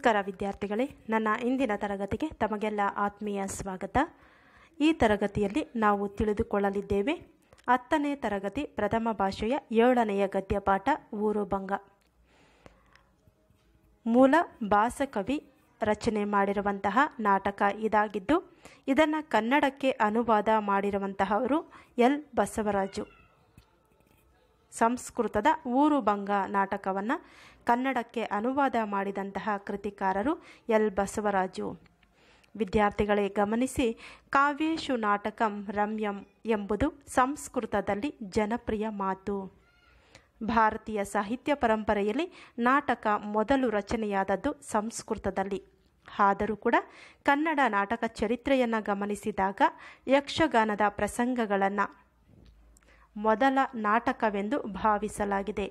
ನಮಸ್ಕಾರ ವಿದ್ಯಾರ್ಥಿಗಳೇ ನನ್ನ ಇಂದಿನ ತರಗತಿಗೆ ತಮಗೆಲ್ಲ ಆತ್ಮೀಯ ಸ್ವಾಗತ ಈ ತರಗತಿಯಲ್ಲಿ ನಾವು ತಿಳಿದುಕೊಳ್ಳಲಿದ್ದೇವೆ ಹತ್ತನೇ ತರಗತಿ ಪ್ರಥಮ ಭಾಷೆಯ ಏಳನೆಯ ಗದ್ಯಪಾಠ ಊರುಭಂಗ ಮೂಲ ಭಾಸಕವಿ ರಚನೆ ಮಾಡಿರುವಂತಹ ನಾಟಕ ಇದಾಗಿದ್ದು ಇದನ್ನು ಕನ್ನಡಕ್ಕೆ ಅನುವಾದ ಮಾಡಿರುವಂತಹವರು ಎಲ್ ಬಸವರಾಜು ಸಂಸ್ಕೃತದ ಊರುಭಂಗ ನಾಟಕವನ್ನು ಕನ್ನಡಕ್ಕೆ ಅನುವಾದ ಮಾಡಿದಂತಹ ಕೃತಿಕಾರರು ಎಲ್ ಬಸವರಾಜು ವಿದ್ಯಾರ್ಥಿಗಳೇ ಗಮನಿಸಿ ಕಾವ್ಯೇಶು ನಾಟಕಂ ರಮ್ಯಂ ಎಂಬುದು ಸಂಸ್ಕೃತದಲ್ಲಿ ಜನಪ್ರಿಯ ಮಾತು ಭಾರತೀಯ ಸಾಹಿತ್ಯ ಪರಂಪರೆಯಲ್ಲಿ ನಾಟಕ ಮೊದಲು ರಚನೆಯಾದದ್ದು ಸಂಸ್ಕೃತದಲ್ಲಿ ಆದರೂ ಕೂಡ ಕನ್ನಡ ನಾಟಕ ಚರಿತ್ರೆಯನ್ನು ಗಮನಿಸಿದಾಗ ಯಕ್ಷಗಾನದ ಪ್ರಸಂಗಗಳನ್ನು ಮೊದಲ ನಾಟಕವೆಂದು ಭಾವಿಸಲಾಗಿದೆ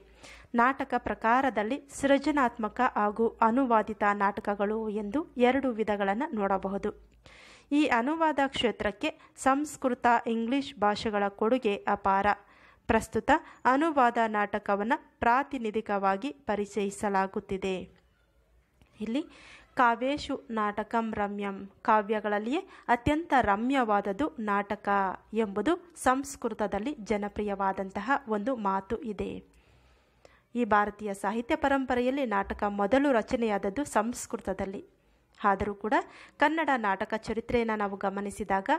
ನಾಟಕ ಪ್ರಕಾರದಲ್ಲಿ ಸೃಜನಾತ್ಮಕ ಹಾಗೂ ಅನುವಾದಿತ ನಾಟಕಗಳು ಎಂದು ಎರಡು ವಿಧಗಳನ್ನು ನೋಡಬಹುದು ಈ ಅನುವಾದ ಕ್ಷೇತ್ರಕ್ಕೆ ಸಂಸ್ಕೃತ ಇಂಗ್ಲಿಷ್ ಭಾಷೆಗಳ ಕೊಡುಗೆ ಅಪಾರ ಪ್ರಸ್ತುತ ಅನುವಾದ ನಾಟಕವನ್ನು ಪ್ರಾತಿನಿಧಿಕವಾಗಿ ಪರಿಚಯಿಸಲಾಗುತ್ತಿದೆ ಇಲ್ಲಿ ಕಾವ್ಯೇಶು ನಾಟಕಂ ರಮ್ಯಂ ಕಾವ್ಯಗಳಲ್ಲಿಯೇ ಅತ್ಯಂತ ರಮ್ಯವಾದದ್ದು ನಾಟಕ ಎಂಬುದು ಸಂಸ್ಕೃತದಲ್ಲಿ ಜನಪ್ರಿಯವಾದಂತಹ ಒಂದು ಮಾತು ಇದೆ ಈ ಭಾರತೀಯ ಸಾಹಿತ್ಯ ಪರಂಪರೆಯಲ್ಲಿ ನಾಟಕ ಮೊದಲು ರಚನೆಯಾದದ್ದು ಸಂಸ್ಕೃತದಲ್ಲಿ ಆದರೂ ಕೂಡ ಕನ್ನಡ ನಾಟಕ ಚರಿತ್ರೆಯನ್ನು ನಾವು ಗಮನಿಸಿದಾಗ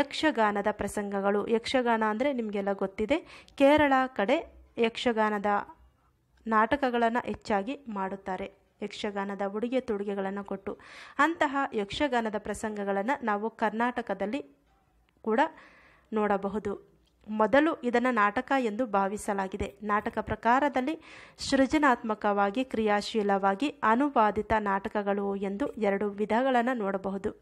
ಯಕ್ಷಗಾನದ ಪ್ರಸಂಗಗಳು ಯಕ್ಷಗಾನ ಅಂದರೆ ನಿಮಗೆಲ್ಲ ಗೊತ್ತಿದೆ ಕೇರಳ ಕಡೆ ಯಕ್ಷಗಾನದ ನಾಟಕಗಳನ್ನು ಹೆಚ್ಚಾಗಿ ಮಾಡುತ್ತಾರೆ ಯಕ್ಷಗಾನದ ಉಡುಗೆ ತೊಡುಗೆಗಳನ್ನು ಕೊಟ್ಟು ಅಂತಹ ಯಕ್ಷಗಾನದ ಪ್ರಸಂಗಗಳನ್ನು ನಾವು ಕರ್ನಾಟಕದಲ್ಲಿ ಕೂಡ ನೋಡಬಹುದು ಮೊದಲು ಇದನ್ನು ನಾಟಕ ಎಂದು ಭಾವಿಸಲಾಗಿದೆ ನಾಟಕ ಪ್ರಕಾರದಲ್ಲಿ ಸೃಜನಾತ್ಮಕವಾಗಿ ಕ್ರಿಯಾಶೀಲವಾಗಿ ಅನುವಾದಿತ ನಾಟಕಗಳು ಎಂದು ಎರಡು ವಿಧಗಳನ್ನು ನೋಡಬಹುದು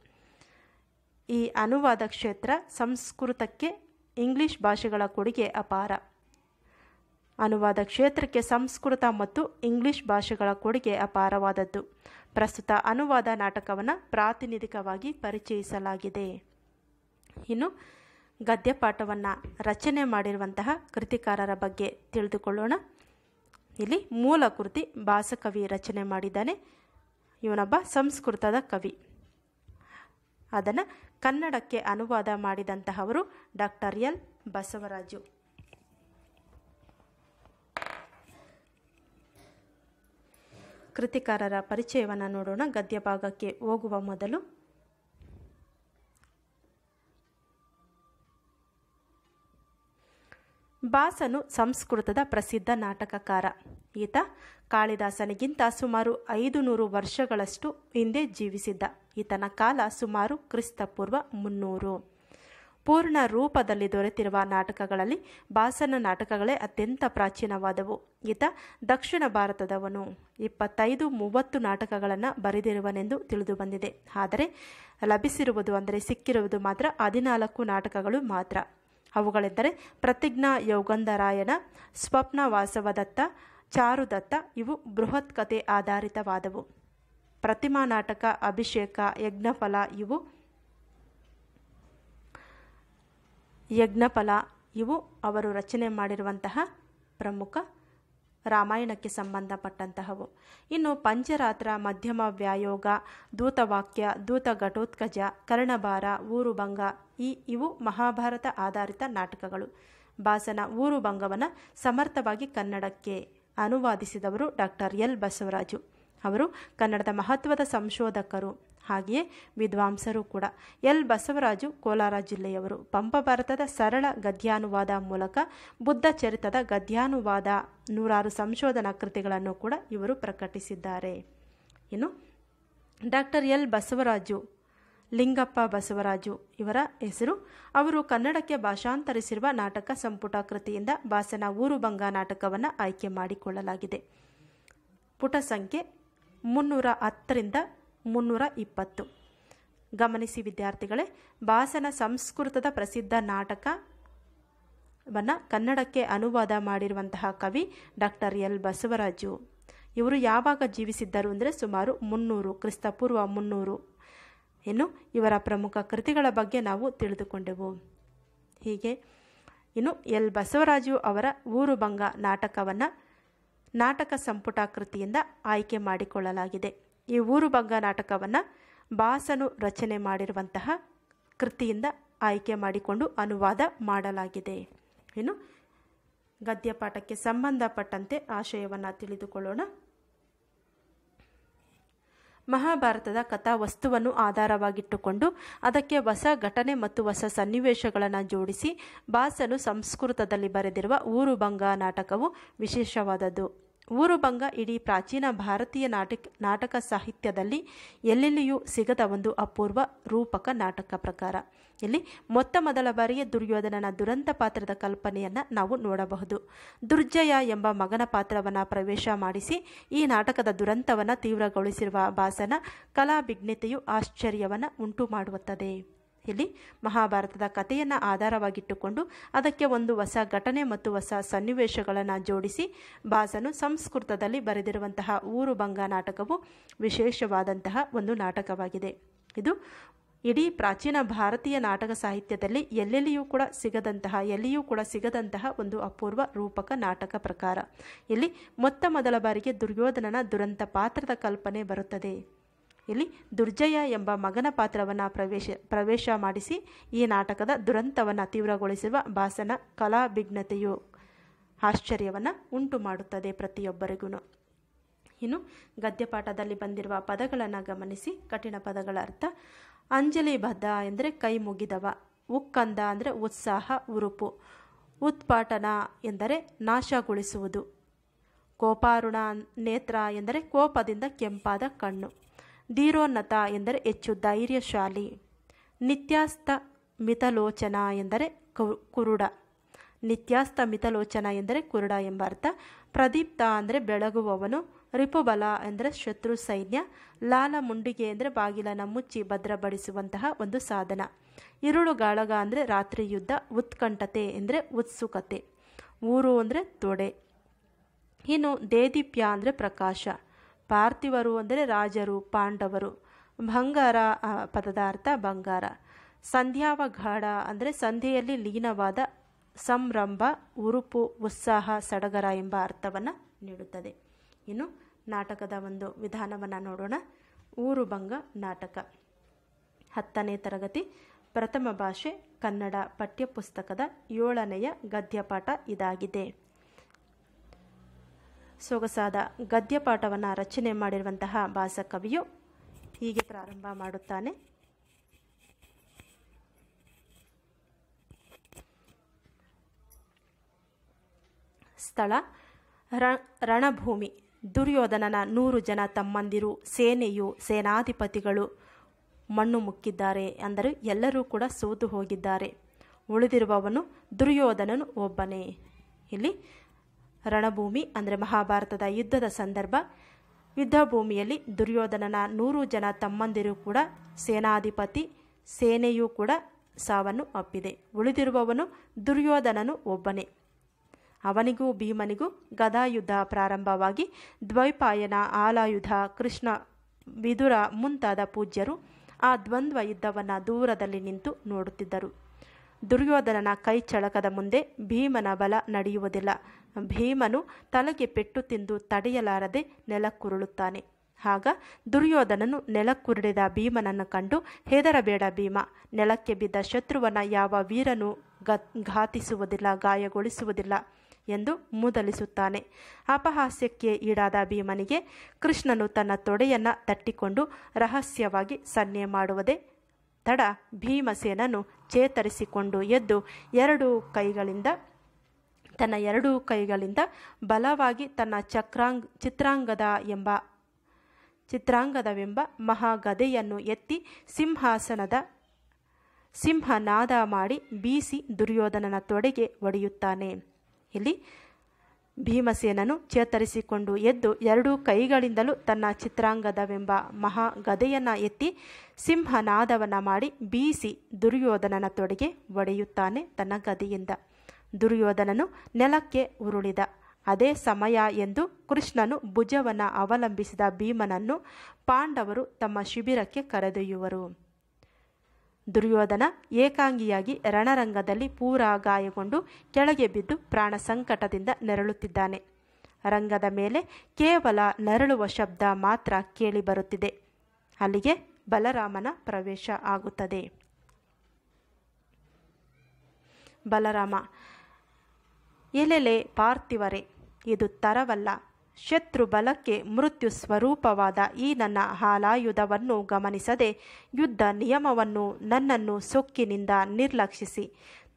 ಈ ಅನುವಾದ ಕ್ಷೇತ್ರ ಸಂಸ್ಕೃತಕ್ಕೆ ಇಂಗ್ಲಿಷ್ ಭಾಷೆಗಳ ಕೊಡುಗೆ ಅಪಾರ ಅನುವಾದ ಕ್ಷೇತ್ರಕ್ಕೆ ಸಂಸ್ಕೃತ ಮತ್ತು ಇಂಗ್ಲಿಷ್ ಭಾಷೆಗಳ ಕೊಡುಗೆ ಅಪಾರವಾದದ್ದು ಪ್ರಸ್ತುತ ಅನುವಾದ ನಾಟಕವನ್ನು ಪ್ರಾತಿನಿಧಿಕವಾಗಿ ಪರಿಚಯಿಸಲಾಗಿದೆ ಇನ್ನು ಗದ್ಯಪಾಠವನ್ನು ರಚನೆ ಮಾಡಿರುವಂತಹ ಕೃತಿಕಾರರ ಬಗ್ಗೆ ತಿಳಿದುಕೊಳ್ಳೋಣ ಇಲ್ಲಿ ಮೂಲ ಕೃತಿ ಭಾಸಕವಿ ರಚನೆ ಮಾಡಿದ್ದಾನೆ ಇವನೊಬ್ಬ ಸಂಸ್ಕೃತದ ಕವಿ ಅದನ್ನು ಕನ್ನಡಕ್ಕೆ ಅನುವಾದ ಮಾಡಿದಂತಹವರು ಡಾಕ್ಟರ್ ಎಲ್ ಬಸವರಾಜು ಕೃತಿಕಾರರ ಪರಿಚಯವನ್ನು ನೋಡೋಣ ಗದ್ಯ ಭಾಗಕ್ಕೆ ಹೋಗುವ ಮೊದಲು ಬಾಸನು ಸಂಸ್ಕೃತದ ಪ್ರಸಿದ್ಧ ನಾಟಕಕಾರ ಈತ ಕಾಳಿದಾಸನಿಗಿಂತ ಸುಮಾರು ಐದು ನೂರು ವರ್ಷಗಳಷ್ಟು ಹಿಂದೆ ಜೀವಿಸಿದ್ದ ಈತನ ಕಾಲ ಸುಮಾರು ಕ್ರಿಸ್ತಪೂರ್ವ ಮುನ್ನೂರು ಪೂರ್ಣ ರೂಪದಲ್ಲಿ ದೊರೆತಿರುವ ನಾಟಕಗಳಲ್ಲಿ ಬಾಸನ ನಾಟಕಗಳೇ ಅತ್ಯಂತ ಪ್ರಾಚೀನವಾದವು ಈತ ದಕ್ಷಿಣ ಭಾರತದವನು ಇಪ್ಪತ್ತೈದು ಮೂವತ್ತು ನಾಟಕಗಳನ್ನು ಬರೆದಿರುವನೆಂದು ತಿಳಿದು ಬಂದಿದೆ ಆದರೆ ಲಭಿಸಿರುವುದು ಅಂದರೆ ಸಿಕ್ಕಿರುವುದು ಮಾತ್ರ ಹದಿನಾಲ್ಕು ನಾಟಕಗಳು ಮಾತ್ರ ಅವುಗಳೆಂದರೆ ಪ್ರತಿಜ್ಞಾ ಯೋಗಂಧರಾಯಣ ಸ್ವಪ್ನ ವಾಸವದತ್ತ ಚಾರುದತ್ತ ಇವು ಬೃಹತ್ ಕಥೆ ಆಧಾರಿತವಾದವು ಪ್ರತಿಮಾ ನಾಟಕ ಅಭಿಷೇಕ ಯಜ್ಞಫಲ ಇವು ಯಜ್ಞಫಲ ಇವು ಅವರು ರಚನೆ ಮಾಡಿರುವಂತಹ ಪ್ರಮುಖ ರಾಮಾಯಣಕ್ಕೆ ಸಂಬಂಧಪಟ್ಟಂತಹವು ಇನ್ನು ಪಂಚರಾತ್ರ ಮಧ್ಯಮ ವ್ಯಾಯೋಗ ದೂತವಾಕ್ಯ ದೂತ ಘಟೋತ್ಕಜ ಕರ್ಣಭಾರ ಊರುಭಂಗ ಈ ಇವು ಮಹಾಭಾರತ ಆಧಾರಿತ ನಾಟಕಗಳು ಬಾಸನ ಊರುಭಂಗವನ್ನು ಸಮರ್ಥವಾಗಿ ಕನ್ನಡಕ್ಕೆ ಅನುವಾದಿಸಿದವರು ಡಾಕ್ಟರ್ ಎಲ್ ಬಸವರಾಜು ಅವರು ಕನ್ನಡದ ಮಹತ್ವದ ಸಂಶೋಧಕರು ಹಾಗೆಯೇ ವಿದ್ವಾಂಸರು ಕೂಡ ಎಲ್ ಬಸವರಾಜು ಕೋಲಾರ ಜಿಲ್ಲೆಯವರು ಪಂಪ ಭಾರತದ ಸರಳ ಗದ್ಯಾನುವಾದ ಮೂಲಕ ಬುದ್ಧ ಚರಿತದ ಗದ್ಯಾನುವಾದ ನೂರಾರು ಸಂಶೋಧನಾ ಕೃತಿಗಳನ್ನು ಕೂಡ ಇವರು ಪ್ರಕಟಿಸಿದ್ದಾರೆ ಇನ್ನು ಡಾಕ್ಟರ್ ಎಲ್ ಬಸವರಾಜು ಲಿಂಗಪ್ಪ ಬಸವರಾಜು ಇವರ ಹೆಸರು ಅವರು ಕನ್ನಡಕ್ಕೆ ಭಾಷಾಂತರಿಸಿರುವ ನಾಟಕ ಸಂಪುಟ ಕೃತಿಯಿಂದ ಬಾಸನ ಊರುಬಂಗ ನಾಟಕವನ್ನು ಆಯ್ಕೆ ಮಾಡಿಕೊಳ್ಳಲಾಗಿದೆ ಪುಟ ಸಂಖ್ಯೆ ಮುನ್ನೂರ ಹತ್ತರಿಂದ ಮುನ್ನೂರ ಇಪ್ಪತ್ತು ಗಮನಿಸಿ ವಿದ್ಯಾರ್ಥಿಗಳೇ ಭಾಸನ ಸಂಸ್ಕೃತದ ಪ್ರಸಿದ್ಧ ನಾಟಕವನ್ನು ಕನ್ನಡಕ್ಕೆ ಅನುವಾದ ಮಾಡಿರುವಂತಹ ಕವಿ ಡಾಕ್ಟರ್ ಎಲ್ ಬಸವರಾಜು ಇವರು ಯಾವಾಗ ಜೀವಿಸಿದ್ದರು ಅಂದರೆ ಸುಮಾರು ಮುನ್ನೂರು ಕ್ರಿಸ್ತಪೂರ್ವ ಮುನ್ನೂರು ಇನ್ನು ಇವರ ಪ್ರಮುಖ ಕೃತಿಗಳ ಬಗ್ಗೆ ನಾವು ತಿಳಿದುಕೊಂಡೆವು ಹೀಗೆ ಇನ್ನು ಎಲ್ ಬಸವರಾಜು ಅವರ ಭಂಗ ನಾಟಕವನ್ನು ನಾಟಕ ಸಂಪುಟ ಕೃತಿಯಿಂದ ಆಯ್ಕೆ ಮಾಡಿಕೊಳ್ಳಲಾಗಿದೆ ಈ ಊರುಬಂಗ ನಾಟಕವನ್ನು ಬಾಸನು ರಚನೆ ಮಾಡಿರುವಂತಹ ಕೃತಿಯಿಂದ ಆಯ್ಕೆ ಮಾಡಿಕೊಂಡು ಅನುವಾದ ಮಾಡಲಾಗಿದೆ ಇನ್ನು ಗದ್ಯಪಾಠಕ್ಕೆ ಸಂಬಂಧಪಟ್ಟಂತೆ ಆಶಯವನ್ನು ತಿಳಿದುಕೊಳ್ಳೋಣ ಮಹಾಭಾರತದ ಕಥಾವಸ್ತುವನ್ನು ಆಧಾರವಾಗಿಟ್ಟುಕೊಂಡು ಅದಕ್ಕೆ ಹೊಸ ಘಟನೆ ಮತ್ತು ಹೊಸ ಸನ್ನಿವೇಶಗಳನ್ನು ಜೋಡಿಸಿ ಬಾಸನು ಸಂಸ್ಕೃತದಲ್ಲಿ ಬರೆದಿರುವ ಊರುಬಂಗ ನಾಟಕವು ವಿಶೇಷವಾದದ್ದು ಊರುಭಂಗ ಇಡೀ ಪ್ರಾಚೀನ ಭಾರತೀಯ ನಾಟಕ ನಾಟಕ ಸಾಹಿತ್ಯದಲ್ಲಿ ಎಲ್ಲೆಲ್ಲಿಯೂ ಸಿಗದ ಒಂದು ಅಪೂರ್ವ ರೂಪಕ ನಾಟಕ ಪ್ರಕಾರ ಇಲ್ಲಿ ಮೊತ್ತ ಮೊದಲ ಬಾರಿಗೆ ದುರ್ಯೋಧನನ ದುರಂತ ಪಾತ್ರದ ಕಲ್ಪನೆಯನ್ನು ನಾವು ನೋಡಬಹುದು ದುರ್ಜಯ ಎಂಬ ಮಗನ ಪಾತ್ರವನ್ನು ಪ್ರವೇಶ ಮಾಡಿಸಿ ಈ ನಾಟಕದ ದುರಂತವನ್ನು ತೀವ್ರಗೊಳಿಸಿರುವ ಭಾಸನ ಕಲಾಭಿಜ್ಞತೆಯು ಆಶ್ಚರ್ಯವನ್ನು ಉಂಟು ಮಾಡುತ್ತದೆ ಇಲ್ಲಿ ಮಹಾಭಾರತದ ಕಥೆಯನ್ನು ಆಧಾರವಾಗಿಟ್ಟುಕೊಂಡು ಅದಕ್ಕೆ ಒಂದು ಹೊಸ ಘಟನೆ ಮತ್ತು ಹೊಸ ಸನ್ನಿವೇಶಗಳನ್ನು ಜೋಡಿಸಿ ಬಾಸನು ಸಂಸ್ಕೃತದಲ್ಲಿ ಬರೆದಿರುವಂತಹ ಊರು ಭಂಗ ನಾಟಕವು ವಿಶೇಷವಾದಂತಹ ಒಂದು ನಾಟಕವಾಗಿದೆ ಇದು ಇಡೀ ಪ್ರಾಚೀನ ಭಾರತೀಯ ನಾಟಕ ಸಾಹಿತ್ಯದಲ್ಲಿ ಎಲ್ಲೆಲ್ಲಿಯೂ ಕೂಡ ಸಿಗದಂತಹ ಎಲ್ಲಿಯೂ ಕೂಡ ಸಿಗದಂತಹ ಒಂದು ಅಪೂರ್ವ ರೂಪಕ ನಾಟಕ ಪ್ರಕಾರ ಇಲ್ಲಿ ಮೊತ್ತ ಮೊದಲ ಬಾರಿಗೆ ದುರ್ಯೋಧನನ ದುರಂತ ಪಾತ್ರದ ಕಲ್ಪನೆ ಬರುತ್ತದೆ ಇಲ್ಲಿ ದುರ್ಜಯ ಎಂಬ ಮಗನ ಪಾತ್ರವನ್ನು ಪ್ರವೇಶ ಪ್ರವೇಶ ಮಾಡಿಸಿ ಈ ನಾಟಕದ ದುರಂತವನ್ನು ತೀವ್ರಗೊಳಿಸುವ ಭಾಸನ ಕಲಾಭಿಜ್ಞತೆಯು ಆಶ್ಚರ್ಯವನ್ನು ಉಂಟು ಮಾಡುತ್ತದೆ ಪ್ರತಿಯೊಬ್ಬರಿಗೂ ಇನ್ನು ಗದ್ಯಪಾಠದಲ್ಲಿ ಬಂದಿರುವ ಪದಗಳನ್ನು ಗಮನಿಸಿ ಕಠಿಣ ಪದಗಳ ಅರ್ಥ ಅಂಜಲಿ ಬದ್ಧ ಎಂದರೆ ಕೈ ಮುಗಿದವ ಉಕ್ಕಂದ ಅಂದರೆ ಉತ್ಸಾಹ ಉರುಪು ಉತ್ಪಾಟನ ಎಂದರೆ ನಾಶಗೊಳಿಸುವುದು ಕೋಪಾರುಣ ನೇತ್ರ ಎಂದರೆ ಕೋಪದಿಂದ ಕೆಂಪಾದ ಕಣ್ಣು ಧೀರೋನ್ನತ ಎಂದರೆ ಹೆಚ್ಚು ಧೈರ್ಯಶಾಲಿ ನಿತ್ಯಾಸ್ತ ಮಿತಲೋಚನ ಎಂದರೆ ಕುರುಡ ನಿತ್ಯಾಸ್ತ ಮಿತಲೋಚನ ಎಂದರೆ ಕುರುಡ ಎಂಬ ಅರ್ಥ ಪ್ರದೀಪ್ತ ಅಂದರೆ ಬೆಳಗುವವನು ರಿಪುಬಲ ಅಂದರೆ ಶತ್ರು ಸೈನ್ಯ ಲಾಲ ಮುಂಡಿಗೆ ಅಂದರೆ ಬಾಗಿಲನ್ನು ಮುಚ್ಚಿ ಭದ್ರಪಡಿಸುವಂತಹ ಒಂದು ಸಾಧನ ಇರುಳು ಗಾಳಗ ಅಂದರೆ ರಾತ್ರಿ ಯುದ್ಧ ಉತ್ಕಂಠತೆ ಎಂದರೆ ಉತ್ಸುಕತೆ ಊರು ಅಂದರೆ ತೊಡೆ ಇನ್ನು ದೇದೀಪ್ಯ ಅಂದರೆ ಪ್ರಕಾಶ ಪಾರ್ಥಿವರು ಅಂದರೆ ರಾಜರು ಪಾಂಡವರು ಬಂಗಾರ ಪದದ ಅರ್ಥ ಬಂಗಾರ ಸಂಧ್ಯಾವಘಾಡ ಅಂದರೆ ಸಂಧೆಯಲ್ಲಿ ಲೀನವಾದ ಸಂರಂಭ ಉರುಪು ಉತ್ಸಾಹ ಸಡಗರ ಎಂಬ ಅರ್ಥವನ್ನು ನೀಡುತ್ತದೆ ಇನ್ನು ನಾಟಕದ ಒಂದು ವಿಧಾನವನ್ನು ನೋಡೋಣ ಭಂಗ ನಾಟಕ ಹತ್ತನೇ ತರಗತಿ ಪ್ರಥಮ ಭಾಷೆ ಕನ್ನಡ ಪಠ್ಯಪುಸ್ತಕದ ಏಳನೆಯ ಗದ್ಯಪಾಠ ಇದಾಗಿದೆ ಸೊಗಸಾದ ಗದ್ಯಪಾಠವನ್ನು ರಚನೆ ಮಾಡಿರುವಂತಹ ಭಾಸಕವಿಯು ಹೀಗೆ ಪ್ರಾರಂಭ ಮಾಡುತ್ತಾನೆ ಸ್ಥಳ ರಣಭೂಮಿ ದುರ್ಯೋಧನನ ನೂರು ಜನ ತಮ್ಮಂದಿರು ಸೇನೆಯು ಸೇನಾಧಿಪತಿಗಳು ಮಣ್ಣು ಮುಕ್ಕಿದ್ದಾರೆ ಅಂದರೆ ಎಲ್ಲರೂ ಕೂಡ ಸೋತು ಹೋಗಿದ್ದಾರೆ ಉಳಿದಿರುವವನು ದುರ್ಯೋಧನನು ಒಬ್ಬನೇ ಇಲ್ಲಿ ರಣಭೂಮಿ ಅಂದರೆ ಮಹಾಭಾರತದ ಯುದ್ಧದ ಸಂದರ್ಭ ಯುದ್ಧಭೂಮಿಯಲ್ಲಿ ದುರ್ಯೋಧನನ ನೂರು ಜನ ತಮ್ಮಂದಿರು ಕೂಡ ಸೇನಾಧಿಪತಿ ಸೇನೆಯೂ ಕೂಡ ಸಾವನ್ನು ಅಪ್ಪಿದೆ ಉಳಿದಿರುವವನು ದುರ್ಯೋಧನನು ಒಬ್ಬನೇ ಅವನಿಗೂ ಭೀಮನಿಗೂ ಗದಾಯುದ್ಧ ಪ್ರಾರಂಭವಾಗಿ ದ್ವೈಪಾಯನ ಆಲಾಯುಧ ಕೃಷ್ಣ ವಿದುರ ಮುಂತಾದ ಪೂಜ್ಯರು ಆ ದ್ವಂದ್ವ ಯುದ್ಧವನ್ನು ದೂರದಲ್ಲಿ ನಿಂತು ನೋಡುತ್ತಿದ್ದರು ದುರ್ಯೋಧನನ ಕೈ ಚಳಕದ ಮುಂದೆ ಭೀಮನ ಬಲ ನಡೆಯುವುದಿಲ್ಲ ಭೀಮನು ತಲೆಗೆ ಪೆಟ್ಟು ತಿಂದು ತಡೆಯಲಾರದೆ ನೆಲಕ್ಕುರುಳುತ್ತಾನೆ ಆಗ ದುರ್ಯೋಧನನು ನೆಲಕ್ಕುರುಳಿದ ಭೀಮನನ್ನು ಕಂಡು ಹೆದರಬೇಡ ಭೀಮ ನೆಲಕ್ಕೆ ಬಿದ್ದ ಶತ್ರುವನ ಯಾವ ವೀರನು ಘಾತಿಸುವುದಿಲ್ಲ ಗಾಯಗೊಳಿಸುವುದಿಲ್ಲ ಎಂದು ಮೂದಲಿಸುತ್ತಾನೆ ಅಪಹಾಸ್ಯಕ್ಕೆ ಈಡಾದ ಭೀಮನಿಗೆ ಕೃಷ್ಣನು ತನ್ನ ತೊಡೆಯನ್ನು ತಟ್ಟಿಕೊಂಡು ರಹಸ್ಯವಾಗಿ ಸನ್ನೆ ಮಾಡುವುದೇ ತಡ ಭೀಮಸೇನನು ಚೇತರಿಸಿಕೊಂಡು ಎದ್ದು ಎರಡು ಕೈಗಳಿಂದ ತನ್ನ ಎರಡೂ ಕೈಗಳಿಂದ ಬಲವಾಗಿ ತನ್ನ ಚಕ್ರಾಂಗ್ ಚಿತ್ರಾಂಗದ ಎಂಬ ಚಿತ್ರಾಂಗದವೆಂಬ ಮಹಾಗದೆಯನ್ನು ಎತ್ತಿ ಸಿಂಹಾಸನದ ಸಿಂಹನಾದ ಮಾಡಿ ಬೀಸಿ ದುರ್ಯೋಧನನ ತೊಡೆಗೆ ಒಡೆಯುತ್ತಾನೆ ಇಲ್ಲಿ ಭೀಮಸೇನನು ಚೇತರಿಸಿಕೊಂಡು ಎದ್ದು ಎರಡೂ ಕೈಗಳಿಂದಲೂ ತನ್ನ ಚಿತ್ರಾಂಗದವೆಂಬ ಮಹಾ ಗದೆಯನ್ನು ಎತ್ತಿ ಸಿಂಹನಾದವನ ಮಾಡಿ ಬೀಸಿ ದುರ್ಯೋಧನನ ತೊಡೆಗೆ ಒಡೆಯುತ್ತಾನೆ ತನ್ನ ಗದೆಯಿಂದ ದುರ್ಯೋಧನನು ನೆಲಕ್ಕೆ ಉರುಳಿದ ಅದೇ ಸಮಯ ಎಂದು ಕೃಷ್ಣನು ಭುಜವನ್ನು ಅವಲಂಬಿಸಿದ ಭೀಮನನ್ನು ಪಾಂಡವರು ತಮ್ಮ ಶಿಬಿರಕ್ಕೆ ಕರೆದೊಯ್ಯುವರು ದುರ್ಯೋಧನ ಏಕಾಂಗಿಯಾಗಿ ರಣರಂಗದಲ್ಲಿ ಪೂರ ಗಾಯಗೊಂಡು ಕೆಳಗೆ ಬಿದ್ದು ಪ್ರಾಣ ಸಂಕಟದಿಂದ ನೆರಳುತ್ತಿದ್ದಾನೆ ರಂಗದ ಮೇಲೆ ಕೇವಲ ನರಳುವ ಶಬ್ದ ಮಾತ್ರ ಕೇಳಿಬರುತ್ತಿದೆ ಅಲ್ಲಿಗೆ ಬಲರಾಮನ ಪ್ರವೇಶ ಆಗುತ್ತದೆ ಬಲರಾಮ ಎಲೆಲೆ ಪಾರ್ಥಿವರೆ ಇದು ತರವಲ್ಲ ಶತ್ರು ಬಲಕ್ಕೆ ಮೃತ್ಯು ಸ್ವರೂಪವಾದ ಈ ನನ್ನ ಹಾಲಾಯುಧವನ್ನು ಗಮನಿಸದೆ ಯುದ್ಧ ನಿಯಮವನ್ನು ನನ್ನನ್ನು ಸೊಕ್ಕಿನಿಂದ ನಿರ್ಲಕ್ಷಿಸಿ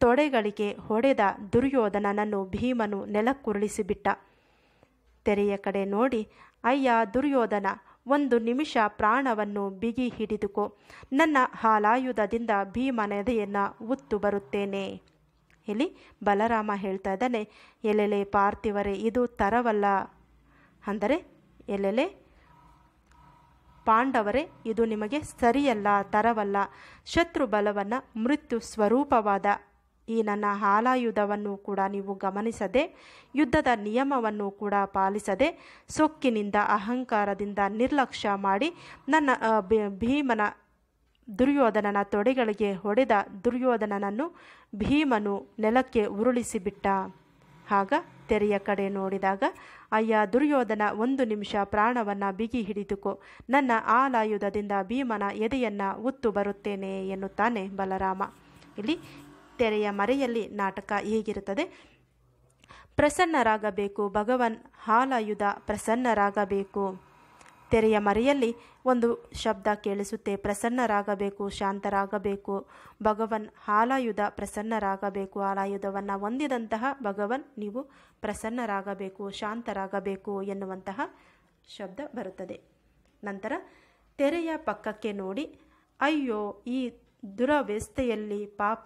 ತೊಡೆಗಳಿಗೆ ಹೊಡೆದ ದುರ್ಯೋಧನನನ್ನು ಭೀಮನು ನೆಲಕ್ಕುರುಳಿಸಿಬಿಟ್ಟ ತೆರೆಯ ಕಡೆ ನೋಡಿ ಅಯ್ಯ ದುರ್ಯೋಧನ ಒಂದು ನಿಮಿಷ ಪ್ರಾಣವನ್ನು ಬಿಗಿ ಹಿಡಿದುಕೋ ನನ್ನ ಹಾಲಾಯುಧದಿಂದ ಭೀಮನೆದೆಯನ್ನು ಉತ್ತು ಬರುತ್ತೇನೆ ಇಲ್ಲಿ ಬಲರಾಮ ಹೇಳ್ತಾ ಇದ್ದಾನೆ ಎಲ್ಲೆಲೆ ಪಾರ್ಥಿವರೇ ಇದು ತರವಲ್ಲ ಅಂದರೆ ಎಲ್ಲೆಲೆ ಪಾಂಡವರೇ ಇದು ನಿಮಗೆ ಸರಿಯಲ್ಲ ತರವಲ್ಲ ಶತ್ರು ಬಲವನ್ನು ಮೃತ್ಯು ಸ್ವರೂಪವಾದ ಈ ನನ್ನ ಹಾಲಾಯುಧವನ್ನು ಕೂಡ ನೀವು ಗಮನಿಸದೆ ಯುದ್ಧದ ನಿಯಮವನ್ನು ಕೂಡ ಪಾಲಿಸದೆ ಸೊಕ್ಕಿನಿಂದ ಅಹಂಕಾರದಿಂದ ನಿರ್ಲಕ್ಷ್ಯ ಮಾಡಿ ನನ್ನ ಭೀಮನ ದುರ್ಯೋಧನನ ತೊಡೆಗಳಿಗೆ ಹೊಡೆದ ದುರ್ಯೋಧನನನ್ನು ಭೀಮನು ನೆಲಕ್ಕೆ ಉರುಳಿಸಿಬಿಟ್ಟ ಆಗ ತೆರೆಯ ಕಡೆ ನೋಡಿದಾಗ ಅಯ್ಯ ದುರ್ಯೋಧನ ಒಂದು ನಿಮಿಷ ಪ್ರಾಣವನ್ನು ಬಿಗಿ ಹಿಡಿದುಕೋ ನನ್ನ ಆಲಾಯುಧದಿಂದ ಭೀಮನ ಎದೆಯನ್ನು ಉತ್ತು ಬರುತ್ತೇನೆ ಎನ್ನುತ್ತಾನೆ ಬಲರಾಮ ಇಲ್ಲಿ ತೆರೆಯ ಮರೆಯಲ್ಲಿ ನಾಟಕ ಹೀಗಿರುತ್ತದೆ ಪ್ರಸನ್ನರಾಗಬೇಕು ಭಗವನ್ ಹಾಲಾಯುಧ ಪ್ರಸನ್ನರಾಗಬೇಕು ತೆರೆಯ ಮರೆಯಲ್ಲಿ ಒಂದು ಶಬ್ದ ಕೇಳಿಸುತ್ತೆ ಪ್ರಸನ್ನರಾಗಬೇಕು ಶಾಂತರಾಗಬೇಕು ಭಗವನ್ ಹಾಲಾಯುಧ ಪ್ರಸನ್ನರಾಗಬೇಕು ಆಲಾಯುಧವನ್ನು ಹೊಂದಿದಂತಹ ಭಗವನ್ ನೀವು ಪ್ರಸನ್ನರಾಗಬೇಕು ಶಾಂತರಾಗಬೇಕು ಎನ್ನುವಂತಹ ಶಬ್ದ ಬರುತ್ತದೆ ನಂತರ ತೆರೆಯ ಪಕ್ಕಕ್ಕೆ ನೋಡಿ ಅಯ್ಯೋ ಈ ದುರವ್ಯಸ್ಥೆಯಲ್ಲಿ ಪಾಪ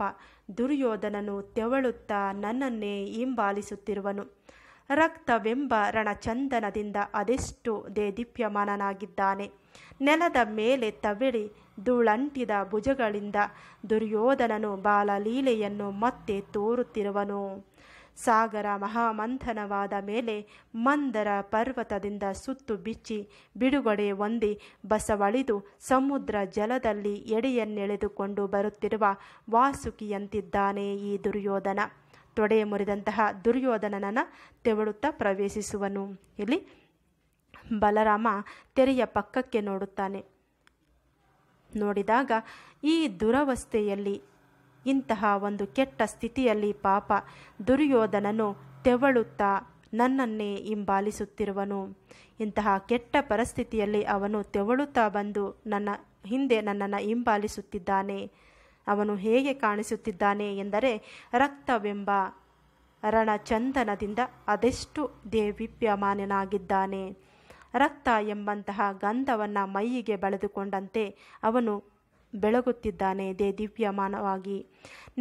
ದುರ್ಯೋಧನನು ತೆವಳುತ್ತಾ ನನ್ನನ್ನೇ ಹಿಂಬಾಲಿಸುತ್ತಿರುವನು ರಕ್ತವೆಂಬ ರಣಚಂದನದಿಂದ ಅದೆಷ್ಟು ದೇದೀಪ್ಯಮಾನನಾಗಿದ್ದಾನೆ ನೆಲದ ಮೇಲೆ ತವಿಳಿ ಧೂಳಂಟಿದ ಭುಜಗಳಿಂದ ದುರ್ಯೋಧನನು ಬಾಲಲೀಲೆಯನ್ನು ಮತ್ತೆ ತೋರುತ್ತಿರುವನು ಸಾಗರ ಮಹಾಮಂಥನವಾದ ಮೇಲೆ ಮಂದರ ಪರ್ವತದಿಂದ ಸುತ್ತು ಬಿಚ್ಚಿ ಬಿಡುಗಡೆ ಹೊಂದಿ ಬಸವಳಿದು ಸಮುದ್ರ ಜಲದಲ್ಲಿ ಎಡೆಯನ್ನೆಳೆದುಕೊಂಡು ಬರುತ್ತಿರುವ ವಾಸುಕಿಯಂತಿದ್ದಾನೆ ಈ ದುರ್ಯೋಧನ ತೊಡೆಯ ಮುರಿದಂತಹ ದುರ್ಯೋಧನನನ್ನು ತೆವಳುತ್ತಾ ಪ್ರವೇಶಿಸುವನು ಇಲ್ಲಿ ಬಲರಾಮ ತೆರೆಯ ಪಕ್ಕಕ್ಕೆ ನೋಡುತ್ತಾನೆ ನೋಡಿದಾಗ ಈ ದುರವಸ್ಥೆಯಲ್ಲಿ ಇಂತಹ ಒಂದು ಕೆಟ್ಟ ಸ್ಥಿತಿಯಲ್ಲಿ ಪಾಪ ದುರ್ಯೋಧನನು ತೆವಳುತ್ತಾ ನನ್ನನ್ನೇ ಹಿಂಬಾಲಿಸುತ್ತಿರುವನು ಇಂತಹ ಕೆಟ್ಟ ಪರಿಸ್ಥಿತಿಯಲ್ಲಿ ಅವನು ತೆವಳುತ್ತಾ ಬಂದು ನನ್ನ ಹಿಂದೆ ನನ್ನನ್ನು ಹಿಂಬಾಲಿಸುತ್ತಿದ್ದಾನೆ ಅವನು ಹೇಗೆ ಕಾಣಿಸುತ್ತಿದ್ದಾನೆ ಎಂದರೆ ರಕ್ತವೆಂಬ ರಣಚಂದನದಿಂದ ಅದೆಷ್ಟು ದೇವಿಪ್ಯಮಾನನಾಗಿದ್ದಾನೆ ರಕ್ತ ಎಂಬಂತಹ ಗಂಧವನ್ನು ಮೈಯಿಗೆ ಬಳೆದುಕೊಂಡಂತೆ ಅವನು ಬೆಳಗುತ್ತಿದ್ದಾನೆ ದೇ ದಿವ್ಯಮಾನವಾಗಿ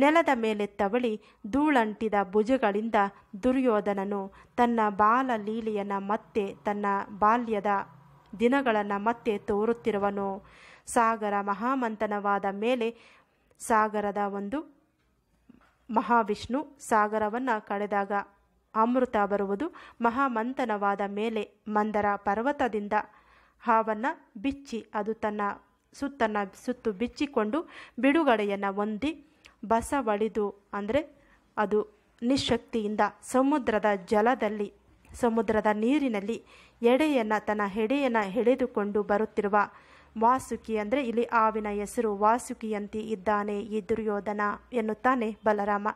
ನೆಲದ ಮೇಲೆ ತವಳಿ ಧೂಳಂಟಿದ ಭುಜಗಳಿಂದ ದುರ್ಯೋಧನನು ತನ್ನ ಬಾಲ ಲೀಲೆಯನ್ನು ಮತ್ತೆ ತನ್ನ ಬಾಲ್ಯದ ದಿನಗಳನ್ನು ಮತ್ತೆ ತೋರುತ್ತಿರುವನು ಸಾಗರ ಮಹಾಮಂಥನವಾದ ಮೇಲೆ ಸಾಗರದ ಒಂದು ಮಹಾವಿಷ್ಣು ಸಾಗರವನ್ನು ಕಳೆದಾಗ ಅಮೃತ ಬರುವುದು ಮಹಾಮಂಥನವಾದ ಮೇಲೆ ಮಂದರ ಪರ್ವತದಿಂದ ಹಾವನ್ನು ಬಿಚ್ಚಿ ಅದು ತನ್ನ ಸುತ್ತನ್ನು ಸುತ್ತು ಬಿಚ್ಚಿಕೊಂಡು ಬಿಡುಗಡೆಯನ್ನು ಹೊಂದಿ ಬಸವಳಿದು ಅಂದರೆ ಅದು ನಿಶಕ್ತಿಯಿಂದ ಸಮುದ್ರದ ಜಲದಲ್ಲಿ ಸಮುದ್ರದ ನೀರಿನಲ್ಲಿ ಎಡೆಯನ್ನು ತನ್ನ ಹೆಡೆಯನ್ನು ಎಳೆದುಕೊಂಡು ಬರುತ್ತಿರುವ ವಾಸುಕಿ ಅಂದರೆ ಇಲ್ಲಿ ಆವಿನ ಹೆಸರು ವಾಸುಕಿಯಂತೆ ಇದ್ದಾನೆ ಈ ದುರ್ಯೋಧನ ಎನ್ನುತ್ತಾನೆ ಬಲರಾಮ